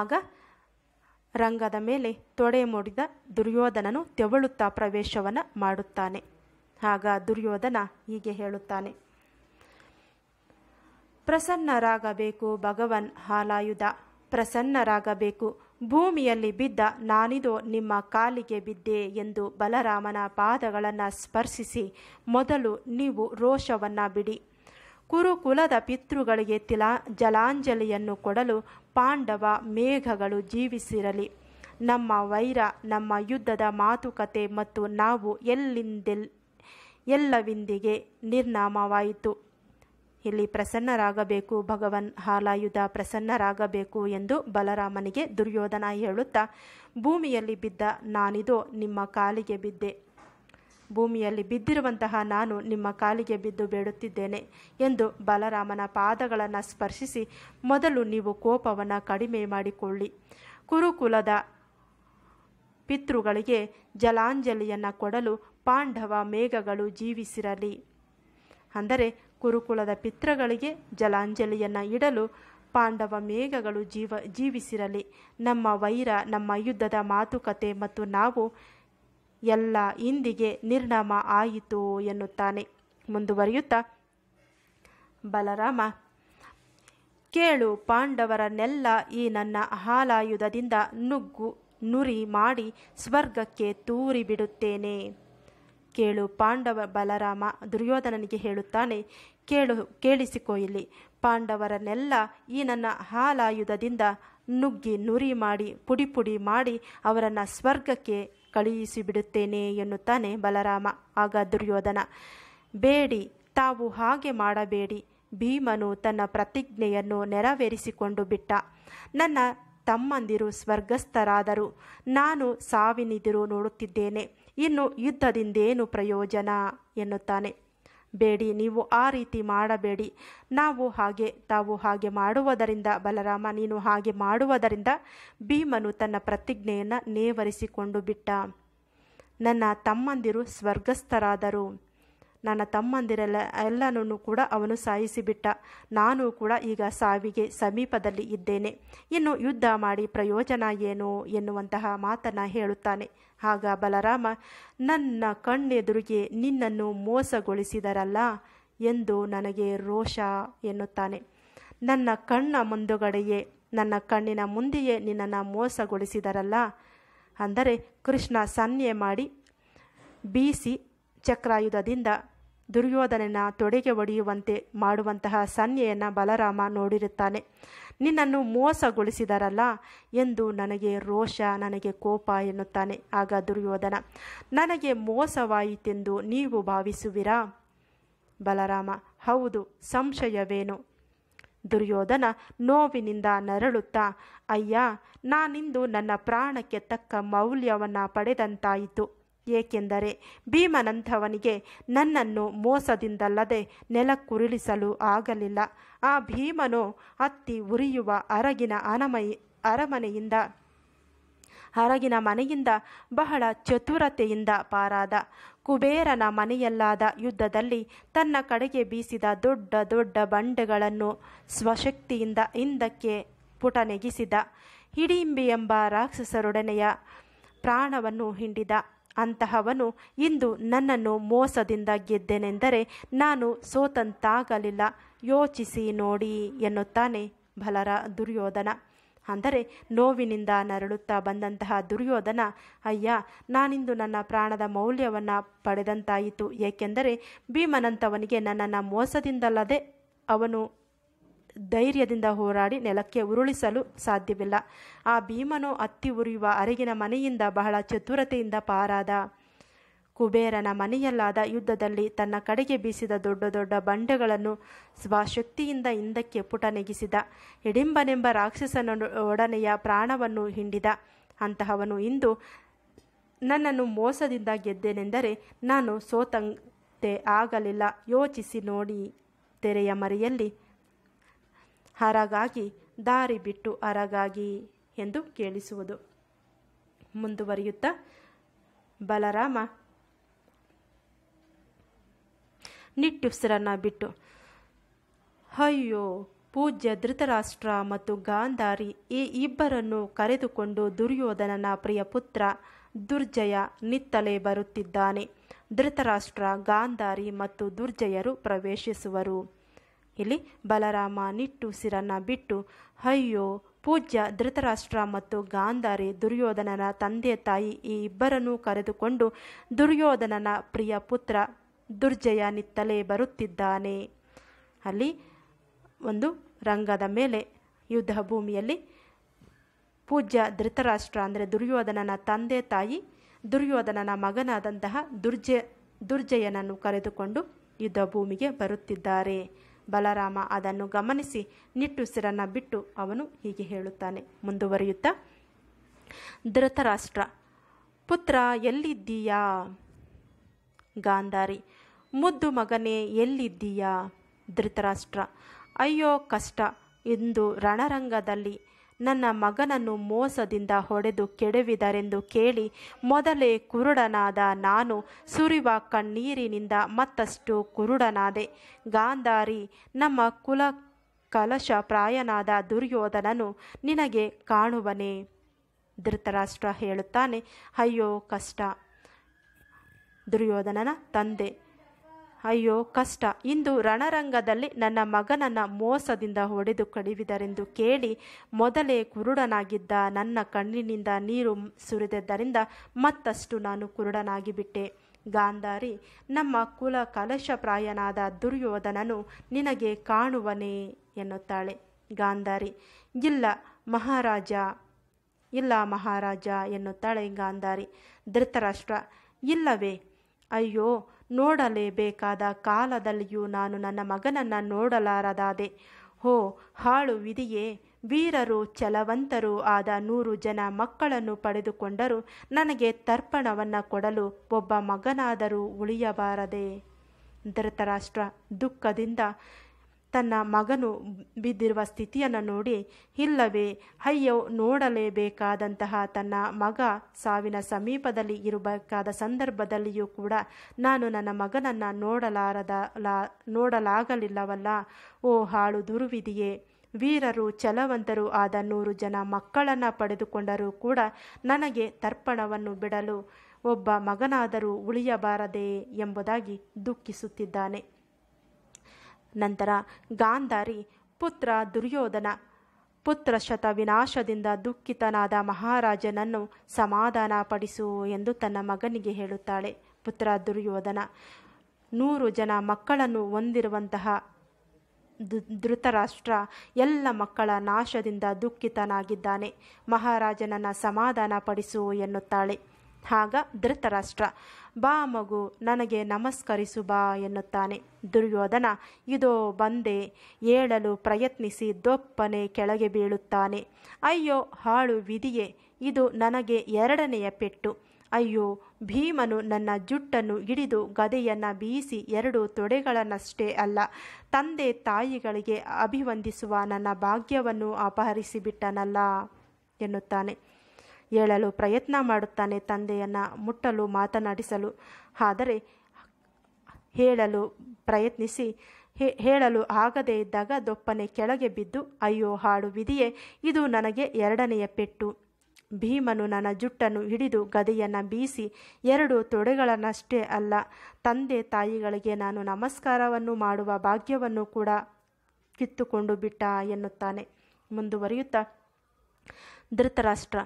ಆಗ ರಂಗದ ಮೇಲೆ ತೊಡೆ ಮೂಡಿದ ದುರ್ಯೋಧನನು ತೆವಳುತ್ತಾ ಪ್ರವೇಶವನ್ನು ಮಾಡುತ್ತಾನೆ ಆಗ ದುರ್ಯೋಧನ ಹೀಗೆ ಹೇಳುತ್ತಾನೆ ಪ್ರಸನ್ನರಾಗಬೇಕು ಭಗವನ್ ಹಾಲಾಯುಧ ಪ್ರಸನ್ನರಾಗಬೇಕು ಭೂಮಿಯಲ್ಲಿ ಬಿದ್ದ ನಾನಿದು ನಿಮ್ಮ ಕಾಲಿಗೆ ಬಿದ್ದೆ ಎಂದು ಬಲರಾಮನ ಪಾದಗಳನ್ನು ಸ್ಪರ್ಶಿಸಿ ಮೊದಲು ನೀವು ರೋಷವನ್ನು ಬಿಡಿ ಕುರುಕುಲದ ಪಿತೃಗಳಿಗೆ ತಿಲಾ ಜಲಾಂಜಲಿಯನ್ನು ಕೊಡಲು ಪಾಂಡವ ಮೇಘಗಳು ಜೀವಿಸಿರಲಿ ನಮ್ಮ ವೈರ ನಮ್ಮ ಯುದ್ಧದ ಮಾತುಕತೆ ಮತ್ತು ನಾವು ಎಲ್ಲಿಂದೆಲ್ ಎಲ್ಲವಿಂದಿಗೆ ನಿರ್ನಾಮವಾಯಿತು ಇಲ್ಲಿ ಪ್ರಸನ್ನರಾಗಬೇಕು ಭಗವನ್ ಹಾಲಾಯುಧ ಪ್ರಸನ್ನರಾಗಬೇಕು ಎಂದು ಬಲರಾಮನಿಗೆ ದುರ್ಯೋಧನ ಹೇಳುತ್ತಾ ಭೂಮಿಯಲ್ಲಿ ಬಿದ್ದ ನಾನಿದೋ ನಿಮ್ಮ ಕಾಲಿಗೆ ಬಿದ್ದೆ ಭೂಮಿಯಲ್ಲಿ ಬಿದ್ದಿರುವಂತಹ ನಾನು ನಿಮ್ಮ ಕಾಲಿಗೆ ಬಿದ್ದು ಬೇಡುತ್ತಿದ್ದೇನೆ ಎಂದು ಬಲರಾಮನ ಪಾದಗಳನ್ನು ಸ್ಪರ್ಶಿಸಿ ಮೊದಲು ನೀವು ಕೋಪವನ್ನು ಕಡಿಮೆ ಮಾಡಿಕೊಳ್ಳಿ ಕುರುಕುಲದ ಪಿತೃಗಳಿಗೆ ಜಲಾಂಜಲಿಯನ್ನು ಕೊಡಲು ಪಾಂಡವ ಮೇಘಗಳು ಜೀವಿಸಿರಲಿ ಅಂದರೆ ಕುರುಕುಲದ ಪಿತ್ರಗಳಿಗೆ ಜಲಾಂಜಲಿಯನ್ನು ಇಡಲು ಪಾಂಡವ ಮೇಘಗಳು ಜೀವ ಜೀವಿಸಿರಲಿ ನಮ್ಮ ವೈರ ನಮ್ಮ ಯುದ್ಧದ ಮಾತುಕತೆ ಮತ್ತು ನಾವು ಎಲ್ಲ ಇಂದಿಗೆ ನಿರ್ಣಾಮ ಆಯಿತು ಎನ್ನುತ್ತಾನೆ ಮುಂದುವರಿಯುತ್ತಾ ಬಲರಾಮ ಕೇಳು ಪಾಂಡವರನ್ನೆಲ್ಲ ಈ ನನ್ನ ಹಾಲಾಯುಧದಿಂದ ನುಗ್ಗು ನುರಿ ಮಾಡಿ ಸ್ವರ್ಗಕ್ಕೆ ತೂರಿ ಬಿಡುತ್ತೇನೆ ಕೇಳು ಪಾಂಡವ ಬಲರಾಮ ದುರ್ಯೋಧನನಿಗೆ ಹೇಳುತ್ತಾನೆ ಕೇಳು ಕೇಳಿಸಿಕೋ ಇಲ್ಲಿ ಪಾಂಡವರನ್ನೆಲ್ಲ ಈ ನನ್ನ ಹಾಲಾಯುಧದಿಂದ ನುಗ್ಗಿ ನುರಿ ಮಾಡಿ ಪುಡಿ ಪುಡಿ ಮಾಡಿ ಅವರನ್ನು ಸ್ವರ್ಗಕ್ಕೆ ಕಳುಹಿಸಿಬಿಡುತ್ತೇನೆ ಎನ್ನುತ್ತಾನೆ ಬಲರಾಮ ಆಗ ದುರ್ಯೋಧನ ಬೇಡಿ ತಾವು ಹಾಗೆ ಮಾಡಬೇಡಿ ಭೀಮನು ತನ್ನ ಪ್ರತಿಜ್ಞೆಯನ್ನು ನೆರವೇರಿಸಿಕೊಂಡು ಬಿಟ್ಟ ನನ್ನ ತಮ್ಮಂದಿರು ಸ್ವರ್ಗಸ್ಥರಾದರು ನಾನು ಸಾವಿನಿದಿರು ನೋಡುತ್ತಿದ್ದೇನೆ ಇನ್ನು ಯುದ್ಧದಿಂದೇನು ಪ್ರಯೋಜನ ಎನ್ನುತ್ತಾನೆ ಬೇಡಿ ನೀವು ಆ ರೀತಿ ಮಾಡಬೇಡಿ ನಾವು ಹಾಗೆ ತಾವು ಹಾಗೆ ಮಾಡುವುದರಿಂದ ಬಲರಾಮ ನೀನು ಹಾಗೆ ಮಾಡುವುದರಿಂದ ಭೀಮನು ತನ್ನ ಪ್ರತಿಜ್ಞೆಯನ್ನು ನೇವರಿಸಿಕೊಂಡು ಬಿಟ್ಟ ನನ್ನ ತಮ್ಮಂದಿರು ಸ್ವರ್ಗಸ್ಥರಾದರು ನನ್ನ ತಮ್ಮಂದಿರೆಲ್ಲ ಎಲ್ಲನೂ ಕೂಡ ಅವನು ಸಾಯಿಸಿಬಿಟ್ಟ ನಾನು ಕೂಡ ಈಗ ಸಾವಿಗೆ ಸಮೀಪದಲ್ಲಿ ಇದ್ದೇನೆ ಇನ್ನು ಯುದ್ಧ ಮಾಡಿ ಪ್ರಯೋಜನ ಏನು ಎನ್ನುವಂತಹ ಮಾತನ್ನು ಹೇಳುತ್ತಾನೆ ಆಗ ಬಲರಾಮ ನನ್ನ ಕಣ್ಣೆದುರಿಗೆ ನಿನ್ನನ್ನು ಮೋಸಗೊಳಿಸಿದರಲ್ಲ ಎಂದು ನನಗೆ ರೋಷ ಎನ್ನುತ್ತಾನೆ ನನ್ನ ಕಣ್ಣ ಮುಂದುಗಡೆಯೇ ನನ್ನ ಕಣ್ಣಿನ ಮುಂದೆಯೇ ನಿನ್ನನ್ನು ಮೋಸಗೊಳಿಸಿದರಲ್ಲ ಅಂದರೆ ಕೃಷ್ಣ ಸನ್ನೆ ಮಾಡಿ ಬೀಸಿ ಚಕ್ರಾಯುಧದಿಂದ ದುರ್ಯೋಧನನ ತೊಡೆಗೆ ಒಡೆಯುವಂತೆ ಮಾಡುವಂತಹ ಸನ್ನೆಯನ್ನು ಬಲರಾಮ ನೋಡಿರುತ್ತಾನೆ ನಿನ್ನನ್ನು ಮೋಸಗೊಳಿಸಿದರಲ್ಲ ಎಂದು ನನಗೆ ರೋಷ ನನಗೆ ಕೋಪ ಎನ್ನುತ್ತಾನೆ ಆಗ ದುರ್ಯೋಧನ ನನಗೆ ಮೋಸವಾಯಿತೆಂದು ನೀವು ಭಾವಿಸುವಿರಾ ಬಲರಾಮ ಹೌದು ಸಂಶಯವೇನು ದುರ್ಯೋಧನ ನೋವಿನಿಂದ ನರಳುತ್ತಾ ಅಯ್ಯ ನಾನಿಂದು ನನ್ನ ಪ್ರಾಣಕ್ಕೆ ತಕ್ಕ ಮೌಲ್ಯವನ್ನು ಪಡೆದಂತಾಯಿತು ಏಕೆಂದರೆ ಭೀಮನಂಥವನಿಗೆ ನನ್ನನ್ನು ಮೋಸದಿಂದಲ್ಲದೆ ನೆಲಕ್ಕುರುಳಿಸಲು ಆಗಲಿಲ್ಲ ಆ ಭೀಮನು ಅತ್ತಿ ಉರಿಯುವ ಅರಗಿನ ಅನಮಯ ಅರಮನೆಯಿಂದ ಹರಗಿನ ಮನೆಯಿಂದ ಬಹಳ ಚತುರತೆಯಿಂದ ಪಾರಾದ ಕುಬೇರನ ಮನೆಯಲ್ಲಾದ ಯುದ್ಧದಲ್ಲಿ ತನ್ನ ಕಡೆಗೆ ಬೀಸಿದ ದೊಡ್ಡ ದೊಡ್ಡ ಬಂಡೆಗಳನ್ನು ಸ್ವಶಕ್ತಿಯಿಂದ ಹಿಂದಕ್ಕೆ ಪುಟನೆಗಿಸಿದ ಹಿಡಿಂಬಿ ಎಂಬ ರಾಕ್ಷಸರೊಡನೆಯ ಪ್ರಾಣವನ್ನು ಹಿಂಡಿದ ಅಂತಹವನು ಇಂದು ನನ್ನನ್ನು ಮೋಸದಿಂದ ಗೆದ್ದೆನೆಂದರೆ ನಾನು ಸೋತಂತಾಗಲಿಲ್ಲ ಯೋಚಿಸಿ ನೋಡಿ ಎನ್ನುತ್ತಾನೆ ಬಲರ ದುರ್ಯೋಧನ ಅಂದರೆ ನೋವಿನಿಂದ ನರಳುತ್ತಾ ಬಂದಂತಹ ದುರ್ಯೋಧನ ಅಯ್ಯ ನಾನಿಂದು ನನ್ನ ಪ್ರಾಣದ ಮೌಲ್ಯವನ್ನು ಪಡೆದಂತಾಯಿತು ಏಕೆಂದರೆ ಭೀಮನಂತವನಿಗೆ ನನ್ನನ್ನು ಮೋಸದಿಂದಲ್ಲದೆ ಅವನು ಧೈರ್ಯದಿಂದ ಹೋರಾಡಿ ನೆಲಕ್ಕೆ ಉರುಳಿಸಲು ಸಾಧ್ಯವಿಲ್ಲ ಆ ಭೀಮನು ಅತ್ತಿ ಉರಿಯುವ ಅರಿಗಿನ ಮನೆಯಿಂದ ಬಹಳ ಚತುರತೆಯಿಂದ ಪಾರಾದ ಕುಬೇರನ ಮನೆಯಲ್ಲಾದ ಯುದ್ಧದಲ್ಲಿ ತನ್ನ ಕಡೆಗೆ ಬೀಸಿದ ದೊಡ್ಡ ದೊಡ್ಡ ಬಂಡೆಗಳನ್ನು ಸ್ವಶಕ್ತಿಯಿಂದ ಹಿಂದಕ್ಕೆ ಪುಟನೆಗಿಸಿದ ಹಿಡಿಂಬನೆಂಬ ರಾಕ್ಷಸನ ಒಡನೆಯ ಪ್ರಾಣವನ್ನು ಹಿಂಡಿದ ಅಂತಹವನು ಇಂದು ನನ್ನನ್ನು ಮೋಸದಿಂದ ಗೆದ್ದೆನೆಂದರೆ ನಾನು ಸೋತಂತೆ ಆಗಲಿಲ್ಲ ಯೋಚಿಸಿ ನೋಡಿ ತೆರೆಯ ಮರೆಯಲ್ಲಿ ಹರಗಾಗಿ ದಾರಿ ಬಿಟ್ಟು ಅರಗಾಗಿ ಎಂದು ಕೇಳಿಸುವುದು ಮುಂದುವರಿಯುತ್ತಾ ಬಲರಾಮ ನಿಟ್ಟುಸಿರನ್ನ ಬಿಟ್ಟು ಅಯ್ಯೋ ಪೂಜ್ಯ ಧೃತರಾಷ್ಟ್ರ ಮತ್ತು ಗಾಂಧಾರಿ ಈ ಇಬ್ಬರನ್ನು ಕರೆದುಕೊಂಡು ದುರ್ಯೋಧನನ ಪ್ರಿಯ ಪುತ್ರ ದುರ್ಜಯ ನಿತ್ತಲೇ ಬರುತ್ತಿದ್ದಾನೆ ಧೃತರಾಷ್ಟ್ರ ಗಾಂಧಾರಿ ಮತ್ತು ದುರ್ಜಯರು ಪ್ರವೇಶಿಸುವರು ಇಲ್ಲಿ ಬಲರಾಮ ನಿಟ್ಟು ಸಿರನ್ನ ಬಿಟ್ಟು ಅಯ್ಯೋ ಪೂಜ್ಯ ಧೃತರಾಷ್ಟ್ರ ಮತ್ತು ಗಾಂಧಾರಿ ದುರ್ಯೋಧನನ ತಂದೆ ತಾಯಿ ಈ ಇಬ್ಬರನ್ನೂ ಕರೆದುಕೊಂಡು ದುರ್ಯೋಧನನ ಪ್ರಿಯ ಪುತ್ರ ದುರ್ಜಯ ನಿತ್ತಲೇ ಬರುತ್ತಿದ್ದಾನೆ ಅಲ್ಲಿ ಒಂದು ರಂಗದ ಮೇಲೆ ಯುದ್ಧ ಭೂಮಿಯಲ್ಲಿ ಪೂಜ್ಯ ಧೃತರಾಷ್ಟ್ರ ಅಂದರೆ ದುರ್ಯೋಧನನ ತಂದೆ ತಾಯಿ ದುರ್ಯೋಧನನ ಮಗನಾದಂತಹ ದುರ್ಜಯ ದುರ್ಜಯನನ್ನು ಕರೆದುಕೊಂಡು ಯುದ್ಧ ಭೂಮಿಗೆ ಬರುತ್ತಿದ್ದಾರೆ ಬಲರಾಮ ಅದನ್ನು ಗಮನಿಸಿ ನಿಟ್ಟುಸಿರನ್ನು ಬಿಟ್ಟು ಅವನು ಹೀಗೆ ಹೇಳುತ್ತಾನೆ ಮುಂದುವರಿಯುತ್ತಾ ಧೃತರಾಷ್ಟ್ರ ಪುತ್ರ ಎಲ್ಲಿದ್ದೀಯಾ ಗಾಂಧಾರಿ ಮುದ್ದು ಮಗನೇ ಎಲ್ಲಿದ್ದೀಯಾ ಧೃತರಾಷ್ಟ್ರ ಅಯ್ಯೋ ಕಷ್ಟ ಇಂದು ರಣರಂಗದಲ್ಲಿ ನನ್ನ ಮಗನನ್ನು ಮೋಸದಿಂದ ಹೊಡೆದು ಕೆಡವಿದರೆಂದು ಕೇಳಿ ಮೊದಲೇ ಕುರುಡನಾದ ನಾನು ಸುರಿವ ಕಣ್ಣೀರಿನಿಂದ ಮತ್ತಷ್ಟು ಕುರುಡನಾದೆ ಗಾಂಧಾರಿ ನಮ್ಮ ಕುಲ ಕಲಶ ಪ್ರಾಯನಾದ ದುರ್ಯೋಧನನು ನಿನಗೆ ಕಾಣುವನೇ ಧೃತರಾಷ್ಟ್ರ ಹೇಳುತ್ತಾನೆ ಅಯ್ಯೋ ಕಷ್ಟ ದುರ್ಯೋಧನನ ತಂದೆ ಅಯ್ಯೋ ಕಷ್ಟ ಇಂದು ರಣರಂಗದಲ್ಲಿ ನನ್ನ ಮಗನನ್ನು ಮೋಸದಿಂದ ಹೊಡೆದು ಕಡಿವಿದರೆಂದು ಕೇಳಿ ಮೊದಲೇ ಕುರುಡನಾಗಿದ್ದ ನನ್ನ ಕಣ್ಣಿನಿಂದ ನೀರು ಸುರಿದದ್ದರಿಂದ ಮತ್ತಷ್ಟು ನಾನು ಕುರುಡನಾಗಿಬಿಟ್ಟೆ ಗಾಂಧಾರಿ ನಮ್ಮ ಕುಲ ಕಲಶಪ್ರಾಯನಾದ ದುರ್ಯೋಧನನು ನಿನಗೆ ಕಾಣುವನೇ ಎನ್ನುತ್ತಾಳೆ ಗಾಂಧಾರಿ ಇಲ್ಲ ಮಹಾರಾಜ ಇಲ್ಲ ಮಹಾರಾಜ ಎನ್ನುತ್ತಾಳೆ ಗಾಂಧಾರಿ ಧೃತರಾಷ್ಟ್ರ ಇಲ್ಲವೇ ಅಯ್ಯೋ ನೋಡಲೇಬೇಕಾದ ಕಾಲದಲ್ಲಿಯೂ ನಾನು ನನ್ನ ಮಗನನ್ನು ನೋಡಲಾರದಾದೆ ಹೋ ಹಾಳು ವಿಧಿಯೇ ವೀರರು ಚಲವಂತರು ಆದ ನೂರು ಜನ ಮಕ್ಕಳನ್ನು ಪಡೆದುಕೊಂಡರೂ ನನಗೆ ತರ್ಪಣವನ್ನು ಕೊಡಲು ಒಬ್ಬ ಮಗನಾದರೂ ಉಳಿಯಬಾರದೆ ಧೃತರಾಷ್ಟ್ರ ದುಃಖದಿಂದ ತನ್ನ ಮಗನು ಬಿದ್ದಿರುವ ಸ್ಥಿತಿಯನ್ನು ನೋಡಿ ಇಲ್ಲವೇ ಅಯ್ಯೋ ನೋಡಲೇಬೇಕಾದಂತಹ ತನ್ನ ಮಗ ಸಾವಿನ ಸಮೀಪದಲ್ಲಿ ಇರಬೇಕಾದ ಸಂದರ್ಭದಲ್ಲಿಯೂ ಕೂಡ ನಾನು ನನ್ನ ಮಗನನ್ನು ನೋಡಲಾರದ ಲಾ ನೋಡಲಾಗಲಿಲ್ಲವಲ್ಲ ಓ ಹಾಳು ದುರುವಿದೆಯೇ ವೀರರು ಛಲವಂತರು ಆದ ನೂರು ಜನ ಮಕ್ಕಳನ್ನು ಪಡೆದುಕೊಂಡರೂ ಕೂಡ ನನಗೆ ತರ್ಪಣವನ್ನು ಬಿಡಲು ಒಬ್ಬ ಮಗನಾದರೂ ಉಳಿಯಬಾರದೆ ಎಂಬುದಾಗಿ ದುಃಖಿಸುತ್ತಿದ್ದಾನೆ ನಂತರ ಗಾಂಧಾರಿ ಪುತ್ರ ದುರ್ಯೋಧನ ಶತ ವಿನಾಶದಿಂದ ದುಃಖಿತನಾದ ಮಹಾರಾಜನನ್ನು ಸಮಾಧಾನ ಪಡಿಸು ಎಂದು ತನ್ನ ಮಗನಿಗೆ ಹೇಳುತ್ತಾಳೆ ಪುತ್ರ ದುರ್ಯೋಧನ ನೂರು ಜನ ಮಕ್ಕಳನ್ನು ಹೊಂದಿರುವಂತಹ ಧೃತರಾಷ್ಟ್ರ ಎಲ್ಲ ಮಕ್ಕಳ ನಾಶದಿಂದ ದುಃಖಿತನಾಗಿದ್ದಾನೆ ಮಹಾರಾಜನನ್ನು ಸಮಾಧಾನ ಪಡಿಸು ಎನ್ನುತ್ತಾಳೆ ಆಗ ಧೃತರಾಷ್ಟ್ರ ಬಾ ಮಗು ನನಗೆ ನಮಸ್ಕರಿಸು ಬಾ ಎನ್ನುತ್ತಾನೆ ದುರ್ಯೋಧನ ಇದೋ ಬಂದೆ ಏಳಲು ಪ್ರಯತ್ನಿಸಿ ದೊಪ್ಪನೆ ಕೆಳಗೆ ಬೀಳುತ್ತಾನೆ ಅಯ್ಯೋ ಹಾಳು ವಿಧಿಯೇ ಇದು ನನಗೆ ಎರಡನೆಯ ಪೆಟ್ಟು ಅಯ್ಯೋ ಭೀಮನು ನನ್ನ ಜುಟ್ಟನ್ನು ಹಿಡಿದು ಗದೆಯನ್ನು ಬೀಸಿ ಎರಡು ತೊಡೆಗಳನ್ನಷ್ಟೇ ಅಲ್ಲ ತಂದೆ ತಾಯಿಗಳಿಗೆ ಅಭಿವಂದಿಸುವ ನನ್ನ ಭಾಗ್ಯವನ್ನು ಅಪಹರಿಸಿಬಿಟ್ಟನಲ್ಲ ಎನ್ನುತ್ತಾನೆ ಹೇಳಲು ಪ್ರಯತ್ನ ಮಾಡುತ್ತಾನೆ ತಂದೆಯನ್ನು ಮುಟ್ಟಲು ಮಾತನಾಡಿಸಲು ಆದರೆ ಹೇಳಲು ಪ್ರಯತ್ನಿಸಿ ಹೇಳಲು ಆಗದೇ ಇದ್ದಾಗ ದೊಪ್ಪನೆ ಕೆಳಗೆ ಬಿದ್ದು ಅಯ್ಯೋ ಹಾಡು ವಿಧಿಯೇ ಇದು ನನಗೆ ಎರಡನೆಯ ಪೆಟ್ಟು ಭೀಮನು ನನ್ನ ಜುಟ್ಟನ್ನು ಹಿಡಿದು ಗದೆಯನ್ನು ಬೀಸಿ ಎರಡು ತೊಡೆಗಳನ್ನಷ್ಟೇ ಅಲ್ಲ ತಂದೆ ತಾಯಿಗಳಿಗೆ ನಾನು ನಮಸ್ಕಾರವನ್ನು ಮಾಡುವ ಭಾಗ್ಯವನ್ನು ಕೂಡ ಕಿತ್ತುಕೊಂಡು ಬಿಟ್ಟ ಎನ್ನುತ್ತಾನೆ ಮುಂದುವರಿಯುತ್ತಾ ಧೃತರಾಷ್ಟ್ರ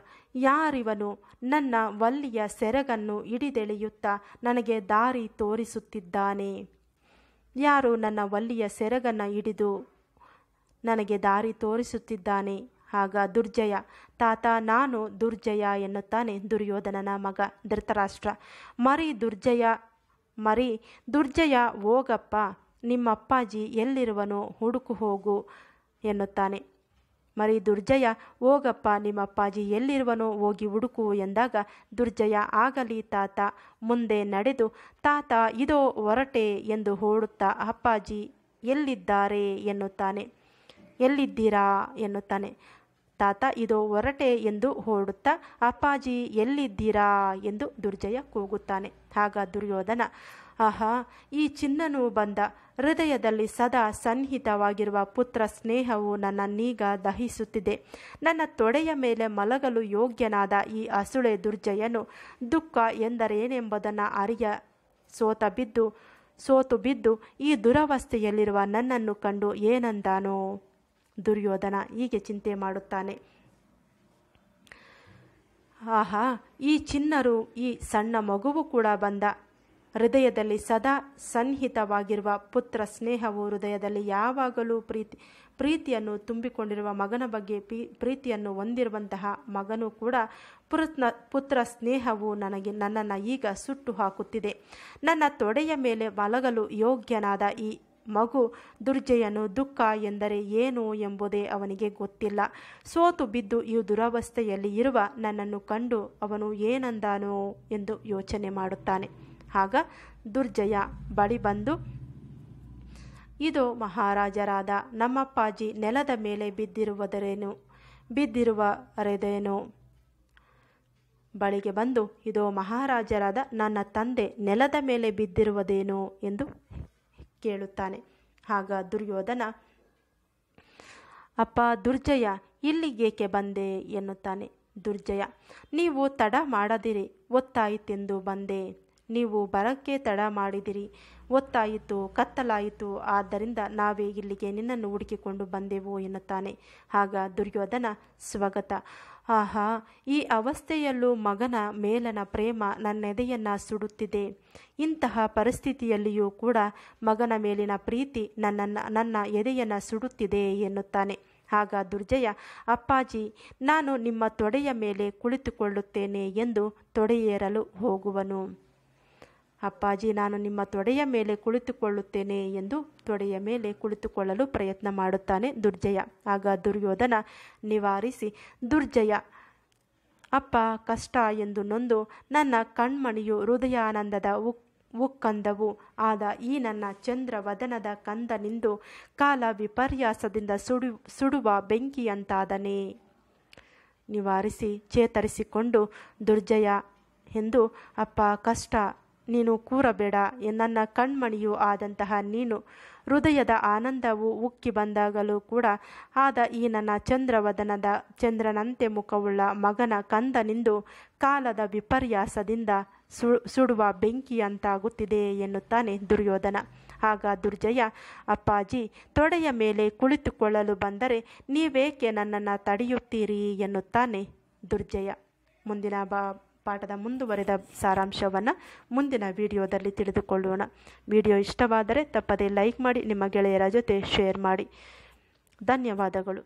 ಯಾರಿವನು ನನ್ನ ವಲ್ಲಿಯ ಸೆರಗನ್ನು ಹಿಡಿದೆಳೆಯುತ್ತಾ ನನಗೆ ದಾರಿ ತೋರಿಸುತ್ತಿದ್ದಾನೆ ಯಾರು ನನ್ನ ವಲ್ಲಿಯ ಸೆರಗನ್ನು ಹಿಡಿದು ನನಗೆ ದಾರಿ ತೋರಿಸುತ್ತಿದ್ದಾನೆ ಆಗ ದುರ್ಜಯ ತಾತ ನಾನು ದುರ್ಜಯ ಎನ್ನುತ್ತಾನೆ ದುರ್ಯೋಧನನ ಮಗ ಧೃತರಾಷ್ಟ್ರ ಮರಿ ದುರ್ಜಯ ಮರಿ ದುರ್ಜಯ ಹೋಗಪ್ಪ ನಿಮ್ಮಪ್ಪಾಜಿ ಎಲ್ಲಿರುವನು ಹುಡುಕು ಹೋಗು ಎನ್ನುತ್ತಾನೆ ಮರಿ ದುರ್ಜಯ ಹೋಗಪ್ಪ ನಿಮ್ಮಪ್ಪಾಜಿ ಎಲ್ಲಿರುವನೋ ಹೋಗಿ ಹುಡುಕು ಎಂದಾಗ ದುರ್ಜಯ ಆಗಲಿ ತಾತ ಮುಂದೆ ನಡೆದು ತಾತ ಇದೋ ಹೊರಟೆ ಎಂದು ಹೋಡುತ್ತಾ ಅಪ್ಪಾಜಿ ಎಲ್ಲಿದ್ದಾರೆ ಎನ್ನುತ್ತಾನೆ ಎಲ್ಲಿದ್ದೀರಾ ಎನ್ನುತ್ತಾನೆ ತಾತ ಇದು ಹೊರಟೆ ಎಂದು ಹೊರಡುತ್ತಾ ಅಪ್ಪಾಜಿ ಎಲ್ಲಿದ್ದೀರಾ ಎಂದು ದುರ್ಜಯ ಕೂಗುತ್ತಾನೆ ಆಗ ದುರ್ಯೋಧನ ಆಹಾ ಈ ಚಿನ್ನನು ಬಂದ ಹೃದಯದಲ್ಲಿ ಸದಾ ಸನ್ನಿಹಿತವಾಗಿರುವ ಪುತ್ರ ಸ್ನೇಹವು ನೀಗ ದಹಿಸುತ್ತಿದೆ ನನ್ನ ತೊಡೆಯ ಮೇಲೆ ಮಲಗಲು ಯೋಗ್ಯನಾದ ಈ ಅಸುಳೆ ದುರ್ಜಯನು ದುಃಖ ಎಂದರೇನೆಂಬುದನ್ನು ಅರಿಯ ಸೋತ ಬಿದ್ದು ಸೋತು ಬಿದ್ದು ಈ ದುರವಸ್ಥೆಯಲ್ಲಿರುವ ನನ್ನನ್ನು ಕಂಡು ಏನಂದಾನೋ ದುರ್ಯೋಧನ ಹೀಗೆ ಚಿಂತೆ ಮಾಡುತ್ತಾನೆ ಆಹಾ ಈ ಚಿನ್ನರು ಈ ಸಣ್ಣ ಮಗುವು ಕೂಡ ಬಂದ ಹೃದಯದಲ್ಲಿ ಸದಾ ಸನ್ನಿಹಿತವಾಗಿರುವ ಪುತ್ರ ಸ್ನೇಹವು ಹೃದಯದಲ್ಲಿ ಯಾವಾಗಲೂ ಪ್ರೀತಿ ಪ್ರೀತಿಯನ್ನು ತುಂಬಿಕೊಂಡಿರುವ ಮಗನ ಬಗ್ಗೆ ಪ್ರೀತಿಯನ್ನು ಹೊಂದಿರುವಂತಹ ಮಗನೂ ಕೂಡ ಪುತ್ರ ಸ್ನೇಹವು ನನಗೆ ನನ್ನನ್ನು ಈಗ ಸುಟ್ಟು ಹಾಕುತ್ತಿದೆ ನನ್ನ ತೊಡೆಯ ಮೇಲೆ ಮಲಗಲು ಯೋಗ್ಯನಾದ ಈ ಮಗು ದುರ್ಜಯನು ದುಃಖ ಎಂದರೆ ಏನು ಎಂಬುದೇ ಅವನಿಗೆ ಗೊತ್ತಿಲ್ಲ ಸೋತು ಬಿದ್ದು ಈ ದುರವಸ್ಥೆಯಲ್ಲಿ ಇರುವ ನನ್ನನ್ನು ಕಂಡು ಅವನು ಏನಂದಾನೋ ಎಂದು ಯೋಚನೆ ಮಾಡುತ್ತಾನೆ ಆಗ ದುರ್ಜಯ ಬಳಿ ಬಂದು ಇದು ಮಹಾರಾಜರಾದ ನಮ್ಮಪ್ಪಾಜಿ ನೆಲದ ಮೇಲೆ ಬಿದ್ದಿರುವುದರೇನು ಬಿದ್ದಿರುವರೆದೇನೋ ಬಳಿಗೆ ಬಂದು ಇದು ಮಹಾರಾಜರಾದ ನನ್ನ ತಂದೆ ನೆಲದ ಮೇಲೆ ಬಿದ್ದಿರುವುದೇನು ಎಂದು ಕೇಳುತ್ತಾನೆ ಆಗ ದುರ್ಯೋಧನ ಅಪ್ಪ ದುರ್ಜಯ ಇಲ್ಲಿಗೇಕೆ ಬಂದೆ ಎನ್ನುತ್ತಾನೆ ದುರ್ಜಯ ನೀವು ತಡ ಮಾಡದಿರಿ ಒತ್ತಾಯಿತೆಂದು ಬಂದೆ ನೀವು ಬರಕ್ಕೆ ತಡ ಮಾಡಿದಿರಿ ಒತ್ತಾಯಿತು ಕತ್ತಲಾಯಿತು ಆದ್ದರಿಂದ ನಾವೇ ಇಲ್ಲಿಗೆ ನಿನ್ನನ್ನು ಹುಡುಕಿಕೊಂಡು ಬಂದೆವು ಎನ್ನುತ್ತಾನೆ ಆಗ ದುರ್ಯೋಧನ ಸ್ವಾಗತ ಆಹಾ ಈ ಅವಸ್ಥೆಯಲ್ಲೂ ಮಗನ ಮೇಲನ ಪ್ರೇಮ ನನ್ನೆದೆಯನ್ನು ಸುಡುತ್ತಿದೆ ಇಂತಹ ಪರಿಸ್ಥಿತಿಯಲ್ಲಿಯೂ ಕೂಡ ಮಗನ ಮೇಲಿನ ಪ್ರೀತಿ ನನ್ನನ್ನು ನನ್ನ ಎದೆಯನ್ನು ಸುಡುತ್ತಿದೆ ಎನ್ನುತ್ತಾನೆ ಆಗ ದುರ್ಜಯ ಅಪ್ಪಾಜಿ ನಾನು ನಿಮ್ಮ ತೊಡೆಯ ಮೇಲೆ ಕುಳಿತುಕೊಳ್ಳುತ್ತೇನೆ ಎಂದು ತೊಡೆಯೇರಲು ಹೋಗುವನು ಅಪ್ಪಾಜಿ ನಾನು ನಿಮ್ಮ ತೊಡೆಯ ಮೇಲೆ ಕುಳಿತುಕೊಳ್ಳುತ್ತೇನೆ ಎಂದು ತೊಡೆಯ ಮೇಲೆ ಕುಳಿತುಕೊಳ್ಳಲು ಪ್ರಯತ್ನ ಮಾಡುತ್ತಾನೆ ದುರ್ಜಯ ಆಗ ದುರ್ಯೋಧನ ನಿವಾರಿಸಿ ದುರ್ಜಯ ಅಪ್ಪ ಕಷ್ಟ ಎಂದು ನೊಂದು ನನ್ನ ಕಣ್ಮಣಿಯು ಹೃದಯಾನಂದದ ಉಕ್ ಉಕ್ಕಂದವು ಆದ ಈ ನನ್ನ ಚಂದ್ರ ವದನದ ನಿಂದು ಕಾಲ ವಿಪರ್ಯಾಸದಿಂದ ಸುಡು ಸುಡುವ ಬೆಂಕಿಯಂತಾದನೆ ನಿವಾರಿಸಿ ಚೇತರಿಸಿಕೊಂಡು ದುರ್ಜಯ ಎಂದು ಅಪ್ಪ ಕಷ್ಟ ನೀನು ಕೂರಬೇಡ ನನ್ನ ಕಣ್ಮಣಿಯೂ ಆದಂತಹ ನೀನು ಹೃದಯದ ಆನಂದವು ಉಕ್ಕಿ ಬಂದಾಗಲೂ ಕೂಡ ಆದ ಈ ನನ್ನ ಚಂದ್ರವದನದ ಚಂದ್ರನಂತೆ ಮುಖವುಳ್ಳ ಮಗನ ಕಂದನಿಂದು ಕಾಲದ ವಿಪರ್ಯಾಸದಿಂದ ಸುಡುವ ಬೆಂಕಿಯಂತಾಗುತ್ತಿದೆ ಎನ್ನುತ್ತಾನೆ ದುರ್ಯೋಧನ ಆಗ ದುರ್ಜಯ ಅಪ್ಪಾಜಿ ತೊಡೆಯ ಮೇಲೆ ಕುಳಿತುಕೊಳ್ಳಲು ಬಂದರೆ ನೀವೇಕೆ ನನ್ನನ್ನು ತಡೆಯುತ್ತೀರಿ ಎನ್ನುತ್ತಾನೆ ದುರ್ಜಯ ಮುಂದಿನ ಬಾ ಪಾಠದ ಮುಂದುವರೆದ ಸಾರಾಂಶವನ್ನು ಮುಂದಿನ ವಿಡಿಯೋದಲ್ಲಿ ತಿಳಿದುಕೊಳ್ಳೋಣ ವಿಡಿಯೋ ಇಷ್ಟವಾದರೆ ತಪ್ಪದೇ ಲೈಕ್ ಮಾಡಿ ನಿಮ್ಮ ಗೆಳೆಯರ ಜೊತೆ ಶೇರ್ ಮಾಡಿ ಧನ್ಯವಾದಗಳು